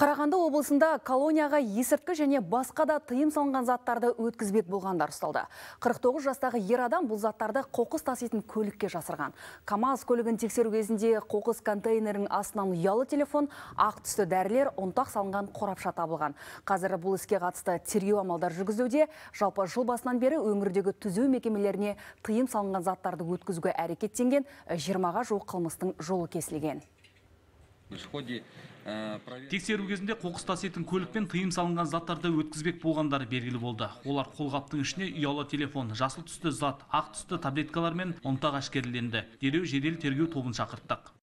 Қарағанды облысында колонияға есірткі және басқа да тыйым салынған заттарды өткізбек болғандар ұсталды. 49 жастағы ер адам бұл заттарды қоқыс таситын көлікке жасырған. КамАЗ көлігін тексеру кезінде қоқыс контейнерінің астынан ұялы телефон, ақ түсті дәрілер, ұнтақ салынған қорапша табылған. Қазір бұл іске қатысты тергеу амалдар жүргізілуде. Жалпы жыл басынан бері өңірдегі түзеу мекемелеріне тыйым салынған заттарды өткізуге әрекеттенген 20-ға жуық қылмыстың жолы кесілген. Э, тексеру кезінде қоқыс таситын көлікпен тыйым салынған заттарды өткізбек болғандары белгілі болды олар қолғаптың ішіне ұялы телефон жасыл түсті зат ақ түсті таблеткалар мен ұнтақ әшкереленді дереу жедел тергеу тобын шақырттық